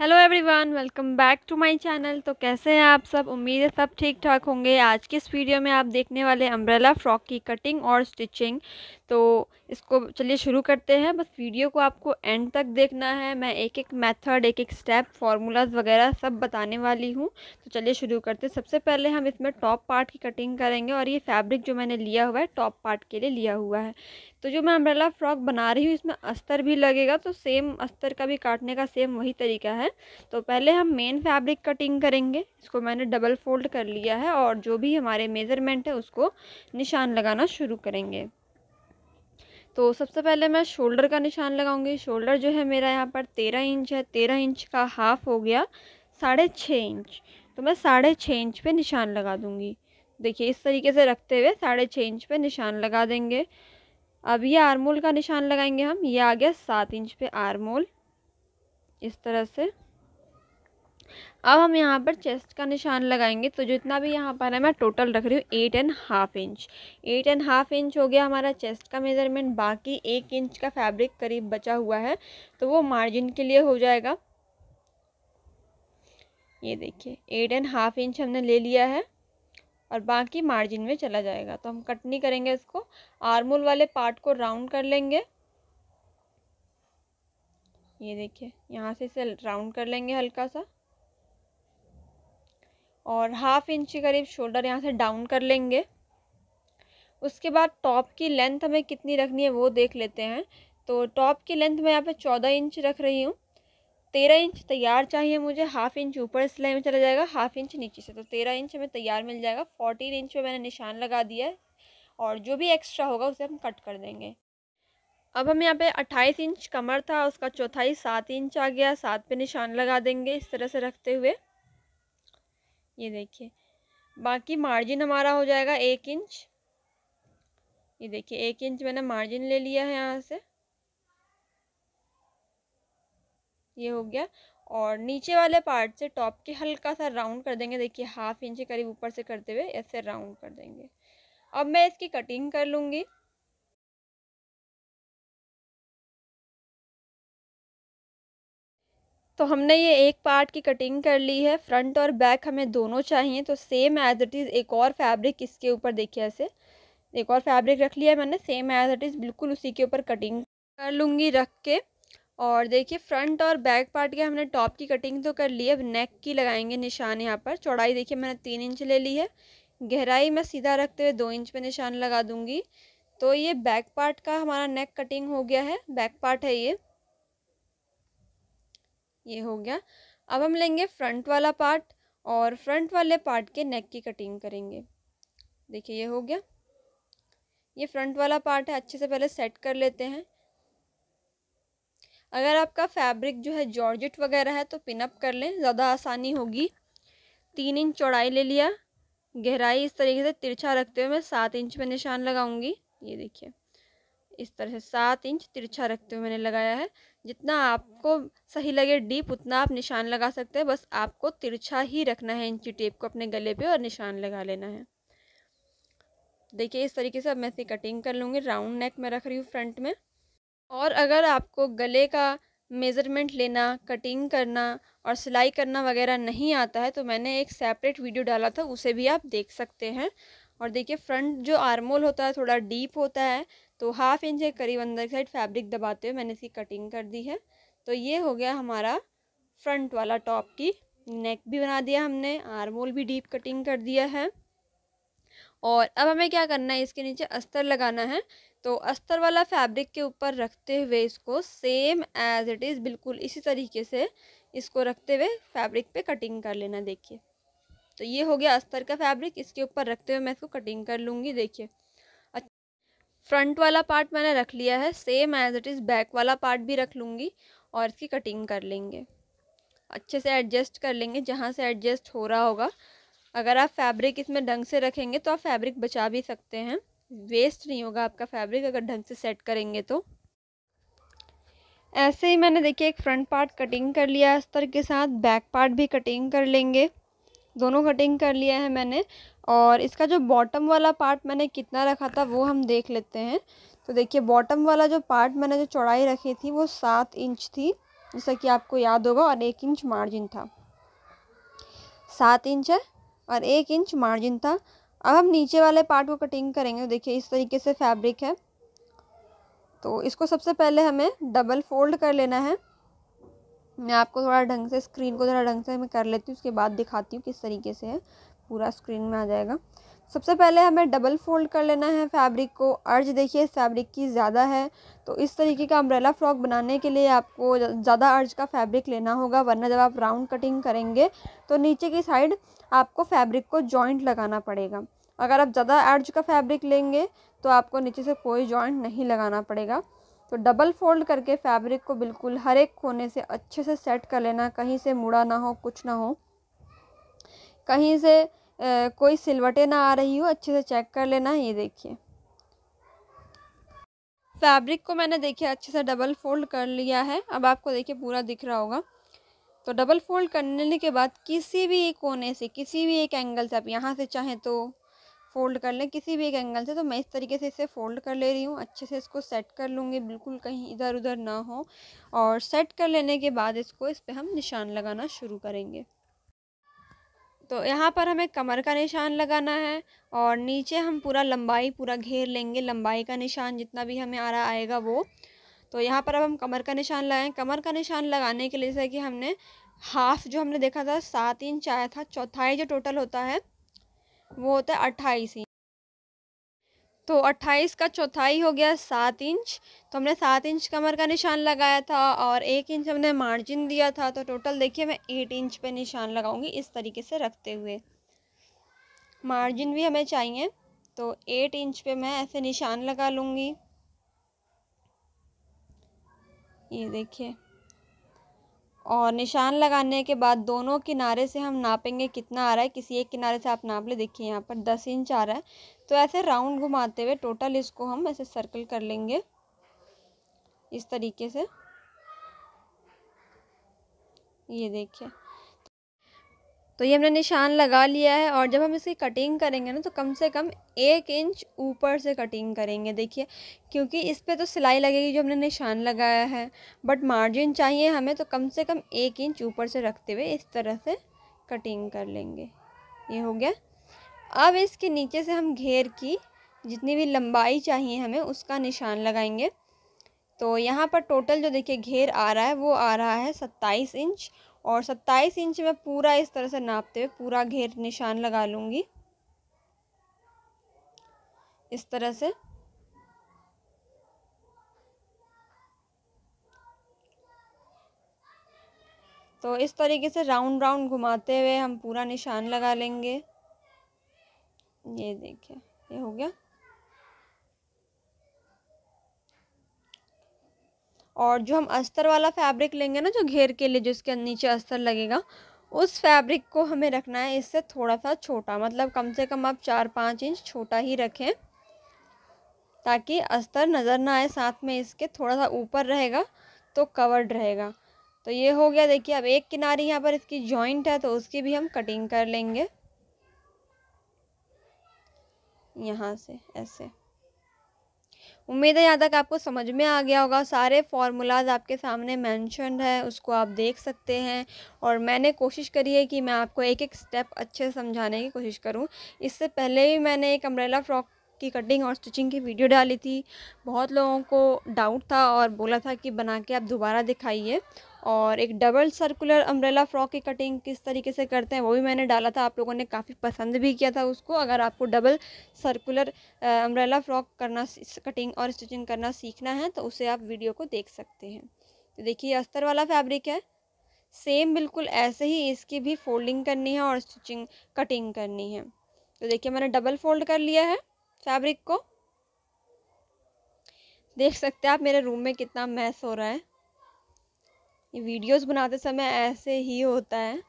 hello everyone welcome back to my channel तो कैसे हैं आप सब उम्मीद है सब ठीक ठाक होंगे आज के इस वीडियो में आप देखने वाले अम्ब्रेला फ़्रॉक की कटिंग और स्टिचिंग तो इसको चलिए शुरू करते हैं बस वीडियो को आपको एंड तक देखना है मैं एक एक मेथड एक एक स्टेप फार्मूलाज वगैरह सब बताने वाली हूँ तो चलिए शुरू करते हैं सबसे पहले हम इसमें टॉप पार्ट की कटिंग करेंगे और ये फैब्रिक जो मैंने लिया हुआ है टॉप पार्ट के लिए लिया हुआ है तो जो मैं अम्ब्रेला फ्रॉक बना रही हूँ इसमें अस्तर भी लगेगा तो सेम अस्तर का भी काटने का सेम वही तरीका है तो पहले हम मेन फैब्रिक कटिंग करेंगे इसको मैंने डबल फोल्ड कर लिया है और जो भी हमारे मेज़रमेंट है उसको निशान लगाना शुरू करेंगे तो सबसे पहले मैं शोल्डर का निशान लगाऊंगी शोल्डर जो है मेरा यहाँ पर तेरह इंच है तेरह इंच का हाफ हो गया साढ़े छः इंच तो मैं साढ़े छः इंच पे निशान लगा दूंगी देखिए इस तरीके से रखते हुए साढ़े छः इंच पे निशान लगा देंगे अब ये आरमोल का निशान लगाएंगे हम ये आ गया सात इंच पे आरमोल इस तरह से अब हम यहाँ पर चेस्ट का निशान लगाएंगे तो जितना भी यहाँ पर है मैं टोटल रख रही हूँ eight and half inch eight and half inch हो गया हमारा चेस्ट का मेज़रमेंट बाकी एक इंच का फैब्रिक करीब बचा हुआ है तो वो मार्जिन के लिए हो जाएगा ये देखिए एट एंड हाफ इंच हमने ले लिया है और बाकी मार्जिन में चला जाएगा तो हम कट नहीं करेंगे इसको आर्मोल वाले पार्ट को राउंड कर लेंगे ये देखिए यहाँ से इसे राउंड कर लेंगे हल्का सा और हाफ इंच के करीब शोल्डर यहाँ से डाउन कर लेंगे उसके बाद टॉप की लेंथ हमें कितनी रखनी है वो देख लेते हैं तो टॉप की लेंथ मैं यहाँ पे चौदह इंच रख रही हूँ तेरह इंच तैयार चाहिए मुझे हाफ इंच ऊपर सिलाई में चला जाएगा हाफ इंच नीचे से तो तेरह इंच हमें तैयार मिल जाएगा फोर्टीन इंच पे मैंने निशान लगा दिया है और जो भी एक्स्ट्रा होगा उसे हम कट कर देंगे अब हम यहाँ पे अट्ठाईस इंच कमर था उसका चौथाई सात इंच आ गया सात पे निशान लगा देंगे इस तरह से रखते हुए ये देखिए बाकी मार्जिन हमारा हो जाएगा एक इंच ये देखिए एक इंच मैंने मार्जिन ले लिया है यहाँ से ये हो गया और नीचे वाले पार्ट से टॉप के हल्का सा राउंड कर देंगे देखिए हाफ इंच के करीब ऊपर से करते हुए ऐसे राउंड कर देंगे अब मैं इसकी कटिंग कर लूँगी तो हमने ये एक पार्ट की कटिंग कर ली है फ्रंट और बैक हमें दोनों चाहिए तो सेम एज इट इज़ एक और फैब्रिक इसके ऊपर देखिए ऐसे एक और फैब्रिक रख लिया है मैंने सेम एज इट इज़ बिल्कुल उसी के ऊपर कटिंग कर लूँगी रख के और देखिए फ्रंट और बैक पार्ट के हमने टॉप की कटिंग तो कर ली है अब नेक की लगाएंगे निशान यहाँ पर चौड़ाई देखिए मैंने तीन इंच ले ली है गहराई मैं सीधा रखते हुए दो इंच पे निशान लगा दूंगी तो ये बैक पार्ट का हमारा नेक कटिंग हो गया है बैक पार्ट है ये ये हो गया अब हम लेंगे फ्रंट वाला पार्ट और फ्रंट वाले पार्ट के नेक की कटिंग करेंगे देखिए ये हो गया ये फ्रंट वाला पार्ट है अच्छे से पहले सेट कर लेते हैं अगर आपका फैब्रिक जो है जॉर्जेट वगैरह है तो पिनअप कर लें ज़्यादा आसानी होगी तीन इंच चौड़ाई ले लिया गहराई इस तरीके से तिरछा रखते हुए मैं सात इंच में निशान लगाऊंगी ये देखिए इस तरह से सात इंच तिरछा रखते हुए मैंने लगाया है जितना आपको सही लगे डीप उतना आप निशान लगा सकते हैं बस आपको तिरछा ही रखना है इंची टेप को अपने गले पे और निशान लगा लेना है देखिए इस तरीके से अब मैं इसे कटिंग कर लूँगी राउंड नेक में रख रही हूँ फ्रंट में और अगर आपको गले का मेज़रमेंट लेना कटिंग करना और सिलाई करना वगैरह नहीं आता है तो मैंने एक सेपरेट वीडियो डाला था उसे भी आप देख सकते हैं और देखिए फ्रंट जो आर्मोल होता है थोड़ा डीप होता है तो हाफ इंच के करीब अंदर साइड फैब्रिक दबाते हुए मैंने इसकी कटिंग कर दी है तो ये हो गया हमारा फ्रंट वाला टॉप की नेक भी बना दिया हमने आर्मोल भी डीप कटिंग कर दिया है और अब हमें क्या करना है इसके नीचे अस्तर लगाना है तो अस्तर वाला फैब्रिक के ऊपर रखते हुए इसको सेम एज इट इज़ बिल्कुल इसी तरीके से इसको रखते हुए फैब्रिक पे कटिंग कर लेना देखिए तो ये हो गया अस्तर का फैब्रिक इसके ऊपर रखते हुए मैं इसको कटिंग कर लूँगी देखिए फ्रंट वाला पार्ट मैंने रख लिया है same as it is back वाला पार्ट भी रख लूँगी और इसकी कटिंग कर लेंगे अच्छे से एडजस्ट कर लेंगे जहाँ से एडजस्ट हो रहा होगा अगर आप फैब्रिक इसमें ढंग से रखेंगे तो आप फैब्रिक बचा भी सकते हैं वेस्ट नहीं होगा आपका फैब्रिक अगर ढंग से सेट करेंगे तो ऐसे ही मैंने देखिए एक फ्रंट पार्ट कटिंग कर लिया है अस्तर के साथ बैक पार्ट भी कटिंग कर लेंगे दोनों कटिंग कर लिया है मैंने और इसका जो बॉटम वाला पार्ट मैंने कितना रखा था वो हम देख लेते हैं तो देखिए बॉटम वाला जो पार्ट मैंने जो चौड़ाई रखी थी वो सात इंच थी जैसा कि आपको याद होगा और एक इंच मार्जिन था सात इंच है और एक इंच मार्जिन था अब हम नीचे वाले पार्ट को कटिंग करेंगे देखिए इस तरीके से फैब्रिक है तो इसको सबसे पहले हमें डबल फोल्ड कर लेना है मैं आपको थोड़ा ढंग से स्क्रीन को थोड़ा ढंग से मैं कर लेती हूँ उसके बाद दिखाती हूँ किस तरीके से है पूरा स्क्रीन में आ जाएगा सबसे पहले हमें डबल फोल्ड कर लेना है फैब्रिक को अर्ज देखिए फैब्रिक की ज़्यादा है तो इस तरीके का अम्ब्रेला फ्रॉक बनाने के लिए आपको ज़्यादा अर्ज का फैब्रिक लेना होगा वरना जब आप राउंड कटिंग करेंगे तो नीचे की साइड आपको फैब्रिक को जॉइंट लगाना पड़ेगा अगर आप ज़्यादा अर्ज का फैब्रिक लेंगे तो आपको नीचे से कोई जॉइंट नहीं लगाना पड़ेगा तो डबल फोल्ड करके फैब्रिक को बिल्कुल हर एक कोने से अच्छे से सेट कर लेना कहीं से मुड़ा ना हो कुछ ना हो कहीं से कोई सिलवटे ना आ रही हो अच्छे से चेक कर लेना ये देखिए फैब्रिक को मैंने देखिए अच्छे से डबल फोल्ड कर लिया है अब आपको देखिए पूरा दिख रहा होगा तो डबल फोल्ड करने के बाद किसी भी एक कोने से किसी भी एक एंगल से आप यहाँ से चाहें तो फोल्ड कर लें किसी भी एक एंगल से तो मैं इस तरीके से इसे फोल्ड कर ले रही हूँ अच्छे से इसको सेट कर लूँगी बिल्कुल कहीं इधर उधर ना हो और सेट कर लेने के बाद इसको इस पर हम निशान लगाना शुरू करेंगे तो यहाँ पर हमें कमर का निशान लगाना है और नीचे हम पूरा लंबाई पूरा घेर लेंगे लंबाई का निशान जितना भी हमें आ रहा आएगा वो तो यहाँ पर अब हम कमर का निशान लगाएं कमर का निशान लगाने के लिए जैसे कि हमने हाफ जो हमने देखा था सात इंच आया था चौथाई जो टोटल होता है वो होता है अट्ठाईस इंच तो 28 का चौथाई हो गया सात इंच तो हमने सात इंच कमर का निशान लगाया था और एक इंच हमने मार्जिन दिया था तो टोटल देखिए मैं एट इंच पे निशान लगाऊंगी इस तरीके से रखते हुए मार्जिन भी हमें चाहिए तो एट इंच पे मैं ऐसे निशान लगा लूँगी ये देखिए और निशान लगाने के बाद दोनों किनारे से हम नापेंगे कितना आ रहा है किसी एक किनारे से आप नाप ले देखिए यहाँ पर दस इंच आ रहा है तो ऐसे राउंड घुमाते हुए टोटल इसको हम ऐसे सर्कल कर लेंगे इस तरीके से ये देखिए तो ये हमने निशान लगा लिया है और जब हम इसकी कटिंग करेंगे ना तो कम से कम एक इंच ऊपर से कटिंग करेंगे देखिए क्योंकि इस पर तो सिलाई लगेगी जो हमने निशान लगाया है बट मार्जिन चाहिए हमें तो कम से कम एक इंच ऊपर से रखते हुए इस तरह से कटिंग कर लेंगे ये हो गया अब इसके नीचे से हम घेर की जितनी भी लंबाई चाहिए हमें उसका निशान लगाएंगे तो यहाँ पर टोटल जो देखिए घेर आ रहा है वो आ रहा है सत्ताईस इंच और 27 इंच में पूरा इस तरह से नापते हुए पूरा घेर निशान लगा लूँगी इस तरह से तो इस तरीके से राउंड राउंड घुमाते हुए हम पूरा निशान लगा लेंगे ये देखिए ये हो गया और जो हम अस्तर वाला फैब्रिक लेंगे ना जो घेर के लिए जो नीचे अस्तर लगेगा उस फैब्रिक को हमें रखना है इससे थोड़ा सा छोटा मतलब कम से कम आप चार पाँच इंच छोटा ही रखें ताकि अस्तर नज़र ना आए साथ में इसके थोड़ा सा ऊपर रहेगा तो कवर्ड रहेगा तो ये हो गया देखिए अब एक किनारी यहाँ पर इसकी जॉइंट है तो उसकी भी हम कटिंग कर लेंगे यहाँ से ऐसे उम्मीद है यहाँ तक आपको समझ में आ गया होगा सारे फार्मूलाज आपके सामने मैंशन है उसको आप देख सकते हैं और मैंने कोशिश करी है कि मैं आपको एक एक स्टेप अच्छे से समझाने की कोशिश करूँ इससे पहले भी मैंने एक अम्ब्रेला फ्रॉक की कटिंग और स्टिचिंग की वीडियो डाली थी बहुत लोगों को डाउट था और बोला था कि बना के आप दोबारा दिखाइए और एक डबल सर्कुलर अम्ब्रेला फ्रॉक की कटिंग किस तरीके से करते हैं वो भी मैंने डाला था आप लोगों ने काफ़ी पसंद भी किया था उसको अगर आपको डबल सर्कुलर अम्ब्रेला फ्रॉक करना कटिंग और स्टिचिंग करना सीखना है तो उसे आप वीडियो को देख सकते हैं तो देखिए अस्तर वाला फैब्रिक है सेम बिल्कुल ऐसे ही इसकी भी फोल्डिंग करनी है और स्टिचिंग कटिंग करनी है तो देखिए मैंने डबल फोल्ड कर लिया है फैब्रिक को देख सकते हैं आप मेरे रूम में कितना मैस हो रहा है वीडियोस बनाते समय ऐसे ही होता है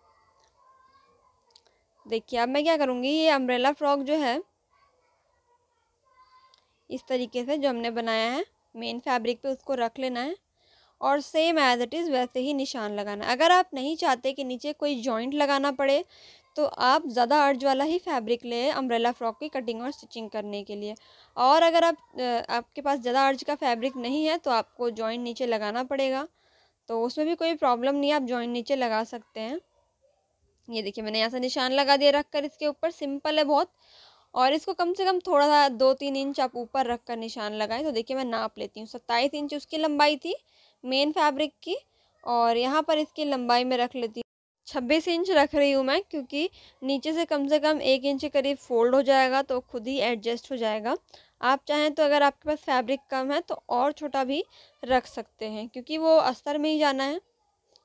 देखिए अब मैं क्या करूँगी ये अम्ब्रेला फ्रॉक जो है इस तरीके से जो हमने बनाया है मेन फैब्रिक पे उसको रख लेना है और सेम एज इट इज़ वैसे ही निशान लगाना अगर आप नहीं चाहते कि नीचे कोई जॉइंट लगाना पड़े तो आप ज़्यादा अर्ज वाला ही फैब्रिक ले अम्ब्रेला फ्रॉक की कटिंग और स्टिचिंग करने के लिए और अगर आप आपके पास ज़्यादा अर्ज का फैब्रिक नहीं है तो आपको जॉइंट नीचे लगाना पड़ेगा तो उसमें भी कोई प्रॉब्लम नहीं है आप जॉइंट नीचे लगा सकते हैं ये देखिए मैंने यहाँ से निशान लगा दिया रख कर इसके ऊपर सिंपल है बहुत और इसको कम से कम थोड़ा सा दो तीन इंच आप ऊपर रख कर निशान लगाएं तो देखिए मैं नाप लेती हूँ सत्ताईस इंच उसकी लंबाई थी मेन फैब्रिक की और यहाँ पर इसकी लंबाई में रख लेती हूँ छब्बीस इंच रख रही हूँ मैं क्योंकि नीचे से कम से कम एक इंच के करीब फोल्ड हो जाएगा तो खुद ही एडजस्ट हो जाएगा आप चाहें तो अगर आपके पास फैब्रिक कम है तो और छोटा भी रख सकते हैं क्योंकि वो अस्तर में ही जाना है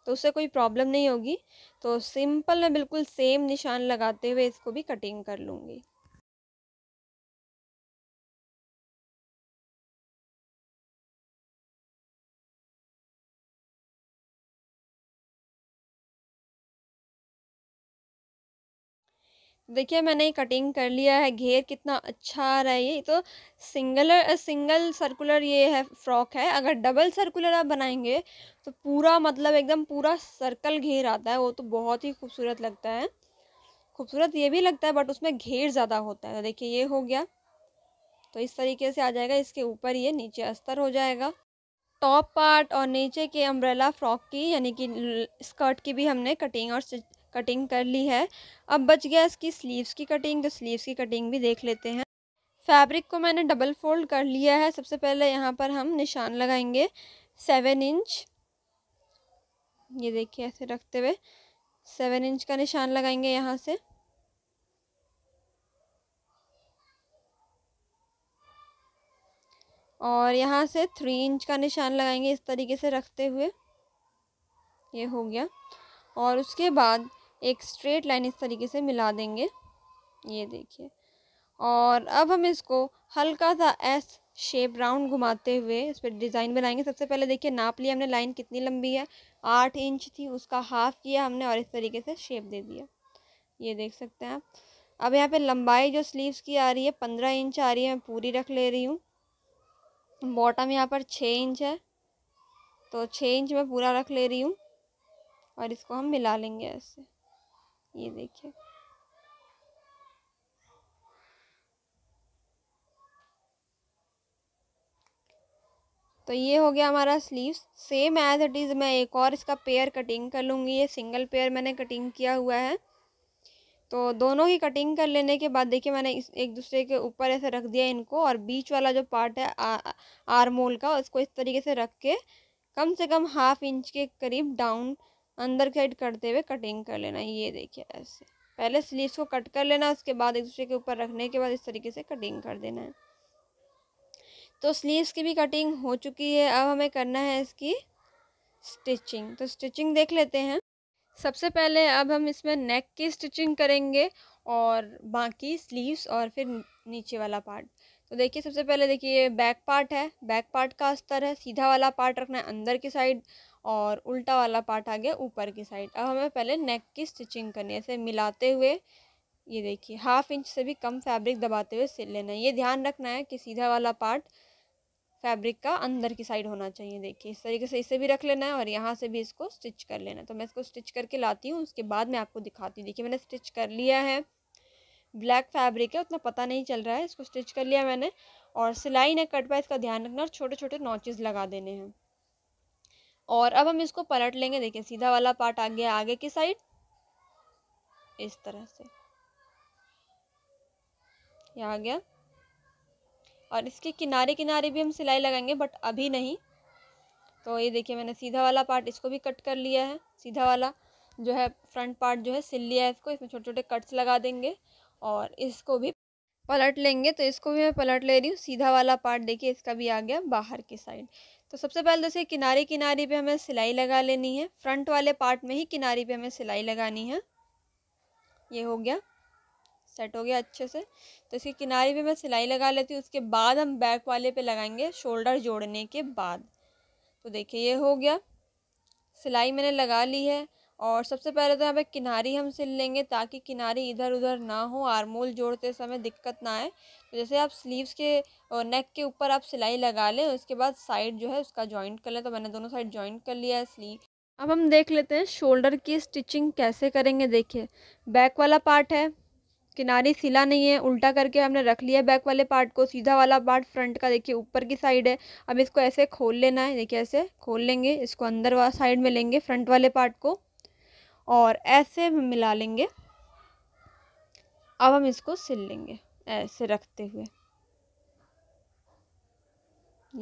तो उससे कोई प्रॉब्लम नहीं होगी तो सिंपल मैं बिल्कुल सेम निशान लगाते हुए इसको भी कटिंग कर लूँगी देखिए मैंने ये कटिंग कर लिया है घेर कितना अच्छा आ रहा है ये तो सिंगल सिंगल सर्कुलर ये है फ्रॉक है अगर डबल सर्कुलर आप बनाएंगे तो पूरा मतलब एकदम पूरा सर्कल घेर आता है वो तो बहुत ही खूबसूरत लगता है खूबसूरत ये भी लगता है बट उसमें घेर ज़्यादा होता है तो देखिए ये हो गया तो इस तरीके से आ जाएगा इसके ऊपर ये नीचे अस्तर हो जाएगा टॉप पार्ट और नीचे के अम्ब्रेला फ्रॉक की यानी कि स्कर्ट की भी हमने कटिंग और कटिंग कर ली है अब बच गया इसकी स्लीव्स की कटिंग तो स्लीव्स की कटिंग भी देख लेते हैं फैब्रिक को मैंने डबल फोल्ड कर लिया है सबसे पहले यहाँ पर हम निशान लगाएंगे सेवन इंच ये देखिए ऐसे रखते हुए सेवन इंच का निशान लगाएंगे यहाँ से और यहाँ से थ्री इंच का निशान लगाएंगे इस तरीके से रखते हुए ये हो गया और उसके बाद एक स्ट्रेट लाइन इस तरीके से मिला देंगे ये देखिए और अब हम इसको हल्का सा एस शेप राउंड घुमाते हुए इस पर डिज़ाइन बनाएंगे सबसे पहले देखिए नाप लिया हमने लाइन कितनी लंबी है आठ इंच थी उसका हाफ किया हमने और इस तरीके से शेप दे दिया ये देख सकते हैं आप अब यहाँ पे लंबाई जो स्लीव्स की आ रही है पंद्रह इंच आ रही है मैं पूरी रख ले रही हूँ बॉटम यहाँ पर छः इंच है तो छः इंच मैं पूरा रख ले रही हूँ और इसको हम मिला लेंगे ऐसे ये देखिए तो ये हो गया हमारा sleeves same as it is मैं एक और इसका पेयर कटिंग कर लूँगी ये सिंगल पेयर मैंने कटिंग किया हुआ है तो दोनों की कटिंग कर लेने के बाद देखिए मैंने इस एक दूसरे के ऊपर ऐसे रख दिया इनको और बीच वाला जो पार्ट है आर्मोल का उसको इस तरीके से रख के कम से कम हाफ इंच के करीब डाउन अंदर साइड करते हुए कटिंग कर लेना ये देखिए ऐसे पहले स्लीव्स को कट कर लेना उसके बाद एक दूसरे के ऊपर रखने के बाद इस तरीके से कटिंग कर देना है तो स्लीव्स की भी कटिंग हो चुकी है अब हमें करना है इसकी स्टिचिंग तो स्टिचिंग देख लेते हैं सबसे पहले अब हम इसमें नेक की स्टिचिंग करेंगे और बाकी स्लीव्स और फिर नीचे वाला पार्ट तो देखिए सबसे पहले देखिए ये बैक पार्ट है बैक पार्ट का अस्तर है सीधा वाला पार्ट रखना है अंदर की साइड और उल्टा वाला पार्ट आ गया ऊपर की साइड अब हमें पहले नेक की स्टिचिंग करनी है इसे मिलाते हुए ये देखिए हाफ इंच से भी कम फैब्रिक दबाते हुए सिल लेना है ये ध्यान रखना है कि सीधा वाला पार्ट फैब्रिक का अंदर की साइड होना चाहिए देखिए इस तरीके से इसे भी रख लेना है और यहाँ से भी इसको स्टिच कर लेना है तो मैं इसको स्टिच करके लाती हूँ उसके बाद मैं आपको दिखाती हूँ देखिए मैंने स्टिच कर लिया है ब्लैक फैब्रिक है उतना पता नहीं चल रहा है इसको स्टिच कर लिया मैंने और सिलाई ने कट पाए इसका ध्यान रखना और छोटे छोटे नॉचेज़ लगा देने हैं और अब हम इसको पलट लेंगे देखिए सीधा वाला पार्ट आ गया आगे की साइड इस तरह से ये आ गया और इसके किनारे किनारे भी हम सिलाई लगाएंगे बट अभी नहीं तो ये देखिए मैंने सीधा वाला पार्ट इसको भी कट कर लिया है सीधा वाला जो है फ्रंट पार्ट जो है सिल लिया है इसको इसमें छोटे छोटे कट्स लगा देंगे और इसको भी पलट लेंगे तो इसको भी मैं पलट ले रही हूँ सीधा वाला पार्ट देखिए इसका भी आ गया बाहर की साइड तो सबसे पहले जैसे तो किनारे किनारे पे हमें सिलाई लगा लेनी है फ्रंट वाले पार्ट में ही किनारे पे हमें सिलाई लगानी है ये हो गया सेट हो गया अच्छे से तो इसके किनारे पे मैं सिलाई लगा लेती हूँ उसके बाद हम बैक वाले पे लगाएंगे शोल्डर जोड़ने के बाद तो देखिए ये हो गया सिलाई मैंने लगा ली है और सबसे पहले तो यहाँ पे किनारी हम सिल लेंगे ताकि किनारी इधर उधर ना हो आरमोल जोड़ते समय दिक्कत ना आए तो जैसे आप स्लीव्स के और नेक के ऊपर आप सिलाई लगा लें उसके बाद साइड जो है उसका जॉइंट कर लें तो मैंने दोनों साइड जॉइंट कर लिया है स्लीव अब हम देख लेते हैं शोल्डर की स्टिचिंग कैसे करेंगे देखिए बैक वाला पार्ट है किनारी सिला नहीं है उल्टा करके हमने रख लिया बैक वाले पार्ट को सीधा वाला पार्ट फ्रंट का देखिए ऊपर की साइड है अब इसको ऐसे खोल लेना है देखिए ऐसे खोल लेंगे इसको अंदर वाला साइड में लेंगे फ्रंट वाले पार्ट को और ऐसे हम मिला लेंगे अब हम इसको सिल लेंगे ऐसे रखते हुए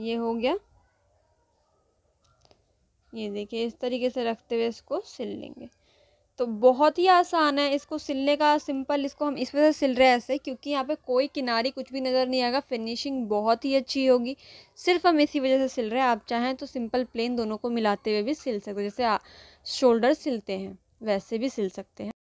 ये हो गया ये देखिए इस तरीके से रखते हुए इसको सिल लेंगे तो बहुत ही आसान है इसको सिलने का सिंपल इसको हम इस वजह से सिल रहे हैं ऐसे क्योंकि यहाँ पे कोई किनारी कुछ भी नज़र नहीं आएगा फिनिशिंग बहुत ही अच्छी होगी सिर्फ हम इसी वजह से सिल रहे हैं आप चाहें तो सिंपल प्लेन दोनों को मिलाते हुए भी सिल सकते जैसे शोल्डर सिलते हैं वैसे भी सिल सकते हैं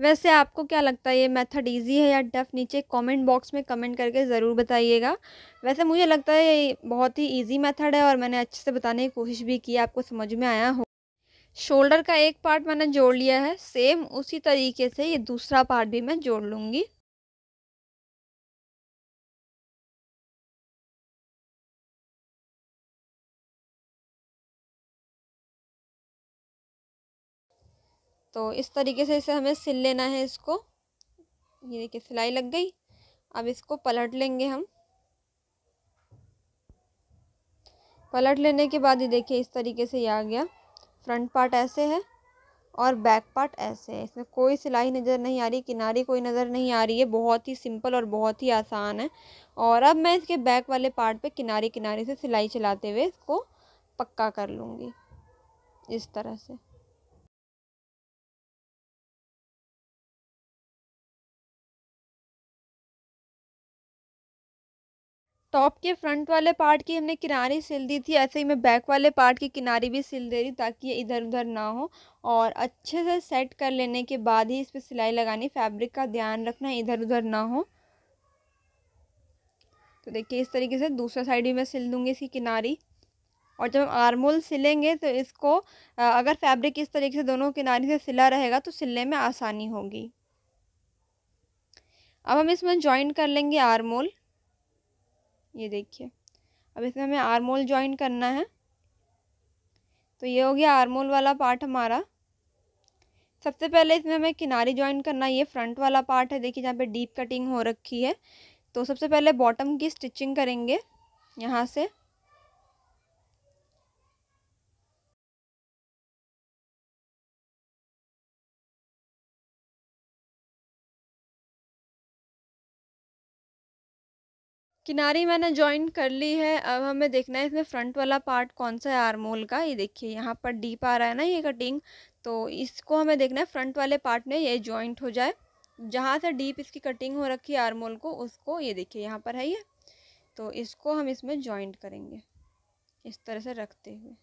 वैसे आपको क्या लगता है ये मेथड इजी है या टफ नीचे कमेंट बॉक्स में कमेंट करके ज़रूर बताइएगा वैसे मुझे लगता है ये बहुत ही इजी मेथड है और मैंने अच्छे से बताने की कोशिश भी की आपको समझ में आया हो शोल्डर का एक पार्ट मैंने जोड़ लिया है सेम उसी तरीके से ये दूसरा पार्ट भी मैं जोड़ लूँगी तो इस तरीके से इसे हमें सिल लेना है इसको ये देखिए सिलाई लग गई अब इसको पलट लेंगे हम पलट लेने के बाद ये देखिए इस तरीके से ये आ गया फ्रंट पार्ट ऐसे है और बैक पार्ट ऐसे है इसमें कोई सिलाई नज़र नहीं आ रही किनारी कोई नज़र नहीं आ रही है बहुत ही सिंपल और बहुत ही आसान है और अब मैं इसके बैक वाले पार्ट पे किनारे किनारे से सिलाई चलाते हुए इसको पक्का कर लूँगी इस तरह से टॉप के फ्रंट वाले पार्ट की हमने किनारी सिल दी थी ऐसे ही मैं बैक वाले पार्ट की किनारी भी सिल दे रही ताकि ये इधर उधर ना हो और अच्छे से सेट कर लेने के बाद ही इस पर सिलाई लगानी फैब्रिक का ध्यान रखना इधर उधर ना हो तो देखिए इस तरीके से दूसरा साइड भी मैं सिल दूँगी इसकी किनारी और जब हम आर्मोल सिलेंगे तो इसको अगर फैब्रिक इस तरीके से दोनों किनारे से सिला रहेगा तो सिलने में आसानी होगी अब हम इसमें ज्वाइन कर लेंगे आर्मोल ये देखिए अब इसमें हमें आर्मोल ज्वाइन करना है तो ये हो गया आर्मोल वाला पार्ट हमारा सबसे पहले इसमें हमें किनारे ज्वाइन करना ये फ्रंट वाला पार्ट है देखिए जहाँ पे डीप कटिंग हो रखी है तो सबसे पहले बॉटम की स्टिचिंग करेंगे यहाँ से किनारी मैंने ज्वाइन कर ली है अब हमें देखना है इसमें फ्रंट वाला पार्ट कौन सा है आरमोल का ये देखिए यहाँ पर डीप आ रहा है ना ये कटिंग तो इसको हमें देखना है फ्रंट वाले पार्ट में ये ज्वाइंट हो जाए जहाँ से डीप इसकी कटिंग हो रखी है आरमोल को उसको ये देखिए यहाँ पर है ये तो इसको हम इसमें जॉइंट करेंगे इस तरह से रखते हुए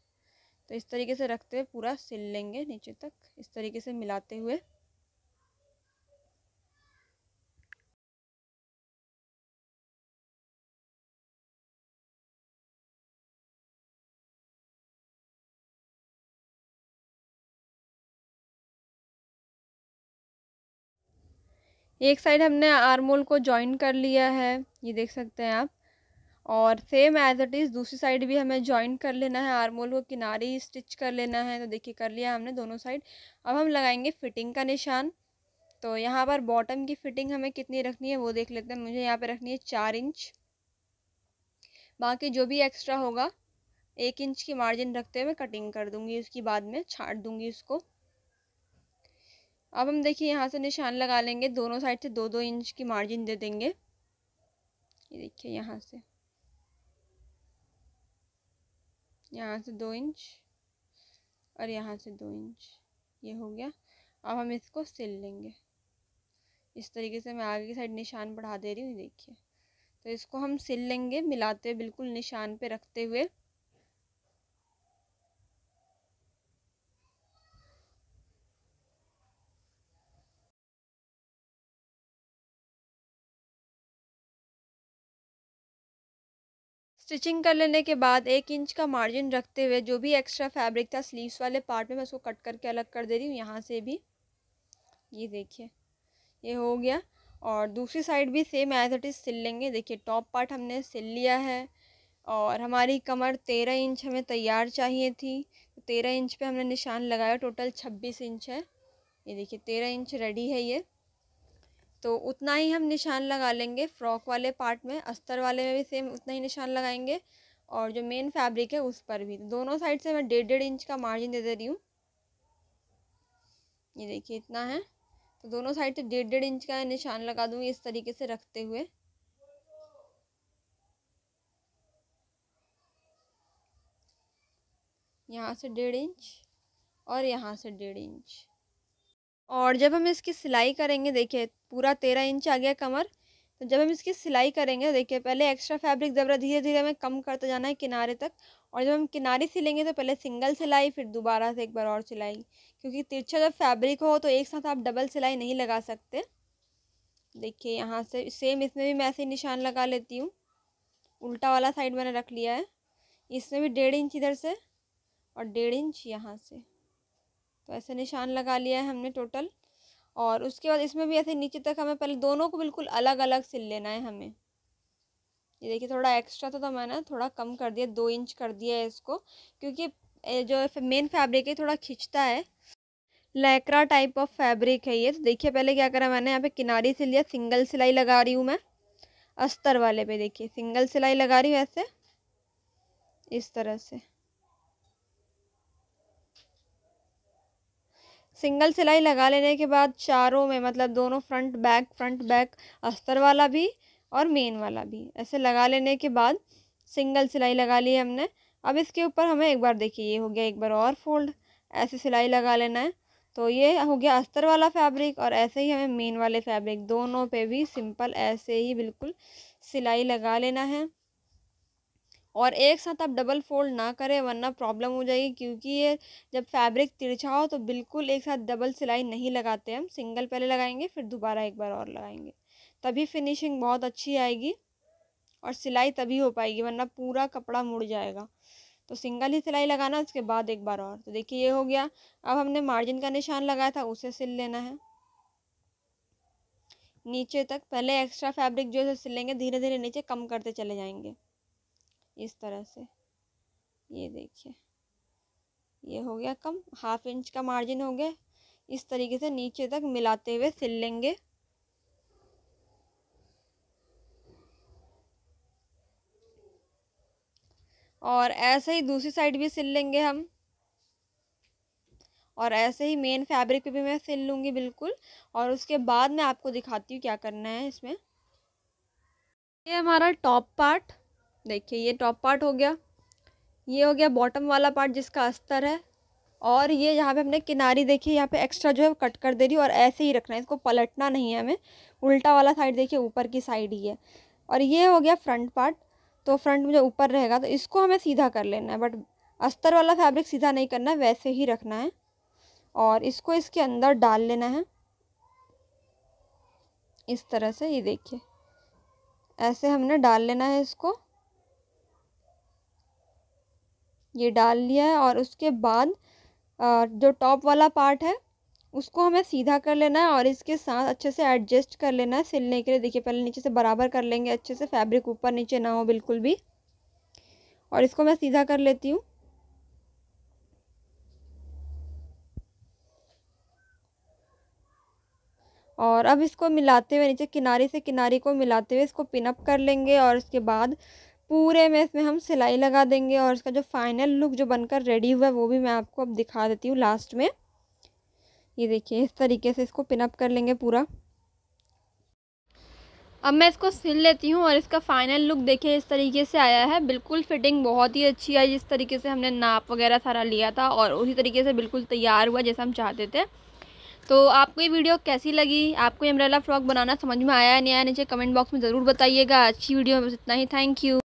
तो इस तरीके से रखते हुए पूरा सिल लेंगे नीचे तक इस तरीके से मिलाते हुए एक साइड हमने आर्मोल को ज्वाइन कर लिया है ये देख सकते हैं आप और सेम एज इट इज़ दूसरी साइड भी हमें ज्वाइन कर लेना है आर्मोल को किनारे स्टिच कर लेना है तो देखिए कर लिया हमने दोनों साइड अब हम लगाएंगे फिटिंग का निशान तो यहाँ पर बॉटम की फिटिंग हमें कितनी रखनी है वो देख लेते हैं मुझे यहाँ पर रखनी है चार इंच बाकी जो भी एक्स्ट्रा होगा एक इंच की मार्जिन रखते हुए मैं कटिंग कर दूंगी उसकी बाद में छाट दूंगी उसको अब हम देखिए यहाँ से निशान लगा लेंगे दोनों साइड से दो दो इंच की मार्जिन दे देंगे ये देखिए यहाँ से यहाँ से दो इंच और यहाँ से दो इंच ये हो गया अब हम इसको सिल लेंगे इस तरीके से मैं आगे की साइड निशान बढ़ा दे रही हूँ देखिए तो इसको हम सिल लेंगे मिलाते बिल्कुल निशान पे रखते हुए स्टिचिंग कर लेने के बाद एक इंच का मार्जिन रखते हुए जो भी एक्स्ट्रा फैब्रिक था स्लीव्स वाले पार्ट में मैं उसको कट करके अलग कर दे रही हूँ यहाँ से भी ये देखिए ये हो गया और दूसरी साइड भी सेम एज इट इज़ सिल लेंगे देखिए टॉप पार्ट हमने सिल लिया है और हमारी कमर तेरह इंच हमें तैयार चाहिए थी तो तेरह इंच पे हमने निशान लगाया टोटल छब्बीस इंच है ये देखिए तेरह इंच रेडी है ये तो उतना ही हम निशान लगा लेंगे फ्रॉक वाले पार्ट में अस्तर वाले में भी सेम उतना ही निशान लगाएंगे और जो मेन फैब्रिक है उस पर भी दोनों साइड से मैं डेढ़ डेढ़ इंच का मार्जिन दे दे रही हूँ ये देखिए इतना है तो दोनों साइड से डेढ़ डेढ़ इंच का निशान लगा दूँ इस तरीके से रखते हुए यहाँ से डेढ़ इंच और यहाँ से डेढ़ इंच और जब हम इसकी सिलाई करेंगे देखिए पूरा तेरह इंच आ गया कमर तो जब हम इसकी सिलाई करेंगे तो देखिए पहले एक्स्ट्रा फैब्रिक ज़बरा धीरे धीरे हमें कम करते जाना है किनारे तक और जब हम किनारे सिलेंगे तो पहले सिंगल सिलाई फिर दोबारा से एक बार और सिलाई क्योंकि तिरछा जब फैब्रिक हो तो एक साथ आप डबल सिलाई नहीं लगा सकते देखिए यहाँ से सेम इसमें भी मैं ऐसे निशान लगा लेती हूँ उल्टा वाला साइड मैंने रख लिया है इसमें भी डेढ़ इंच इधर से और डेढ़ इंच यहाँ से तो ऐसे निशान लगा लिया है हमने टोटल और उसके बाद इसमें भी ऐसे नीचे तक हमें पहले दोनों को बिल्कुल अलग अलग सिल लेना है हमें ये देखिए थोड़ा एक्स्ट्रा था तो मैंने थोड़ा कम कर दिया दो इंच कर दिया है इसको क्योंकि जो मेन फैब्रिक है थोड़ा खिंचता है लैकरा टाइप ऑफ फैब्रिक है ये तो देखिए पहले क्या करा मैंने यहाँ पे किनारी से लिया सिंगल सिलाई लगा रही हूँ मैं अस्तर वाले पे देखिए सिंगल सिलाई लगा रही हूँ ऐसे इस तरह से सिंगल सिलाई लगा लेने के बाद चारों में मतलब दोनों फ्रंट बैक फ्रंट बैक अस्तर वाला भी और मेन वाला भी ऐसे लगा लेने के बाद सिंगल सिलाई लगा ली हमने अब इसके ऊपर हमें एक बार देखिए ये हो गया एक बार और फोल्ड ऐसे सिलाई लगा लेना है तो ये हो गया अस्तर वाला फैब्रिक और ऐसे ही हमें मेन वाले फैब्रिक दोनों पे भी सिंपल ऐसे ही बिल्कुल सिलाई लगा लेना है और एक साथ आप डबल फोल्ड ना करें वरना प्रॉब्लम हो जाएगी क्योंकि ये जब फैब्रिक तिरछा हो तो बिल्कुल एक साथ डबल सिलाई नहीं लगाते हम सिंगल पहले लगाएंगे फिर दोबारा एक बार और लगाएंगे तभी फिनिशिंग बहुत अच्छी आएगी और सिलाई तभी हो पाएगी वरना पूरा कपड़ा मुड़ जाएगा तो सिंगल ही सिलाई लगाना उसके बाद एक बार और तो देखिए ये हो गया अब हमने मार्जिन का निशान लगाया था उसे सिल लेना है नीचे तक पहले एक्स्ट्रा फैब्रिक जो है सिलेंगे धीरे धीरे नीचे कम करते चले जाएंगे इस तरह से ये देखिए ये हो गया कम हाफ इंच का मार्जिन हो गया इस तरीके से नीचे तक मिलाते हुए सिल लेंगे और ऐसे ही दूसरी साइड भी सिल लेंगे हम और ऐसे ही मेन फैब्रिक पे भी मैं सिल लूँगी बिल्कुल और उसके बाद मैं आपको दिखाती हूँ क्या करना है इसमें ये हमारा टॉप पार्ट देखिए ये टॉप पार्ट हो गया ये हो गया बॉटम वाला पार्ट जिसका अस्तर है और ये यहाँ पे हमने किनारी देखिए यहाँ पे एक्स्ट्रा जो है कट कर दे रही है और ऐसे ही रखना है इसको पलटना नहीं है हमें उल्टा वाला साइड देखिए ऊपर की साइड ही है और ये हो गया फ्रंट पार्ट तो फ्रंट में जो ऊपर रहेगा तो इसको हमें सीधा कर लेना है बट अस्तर वाला फैब्रिक सीधा नहीं करना है वैसे ही रखना है और इसको इसके अंदर डाल लेना है इस तरह से ये देखिए ऐसे हमने डाल लेना है इसको ये डाल लिया है और उसके बाद जो टॉप वाला पार्ट है उसको हमें सीधा कर लेना है और इसके साथ अच्छे से एडजस्ट कर लेना है सिलने के लिए देखिए पहले नीचे से बराबर कर लेंगे अच्छे से फैब्रिक ऊपर नीचे ना हो बिल्कुल भी और इसको मैं सीधा कर लेती हूँ और अब इसको मिलाते हुए नीचे किनारे से किनारे को मिलाते हुए इसको पिनअप कर लेंगे और उसके बाद पूरे में इसमें हम सिलाई लगा देंगे और इसका जो फाइनल लुक जो बनकर रेडी हुआ है वो भी मैं आपको अब दिखा देती हूँ लास्ट में ये देखिए इस तरीके से इसको पिनअप कर लेंगे पूरा अब मैं इसको सिल लेती हूँ और इसका फाइनल लुक देखिए इस तरीके से आया है बिल्कुल फिटिंग बहुत ही अच्छी आई जिस तरीके से हमने नाप वगैरह सारा लिया था और उसी तरीके से बिल्कुल तैयार हुआ जैसा हम चाहते थे तो आपको ये वीडियो कैसी लगी आपको अम्ब्रेला फ्रॉक बनाना समझ में आया नहीं आया नीचे कमेंट बॉक्स में ज़रूर बताइएगा अच्छी वीडियो में बस इतना ही थैंक यू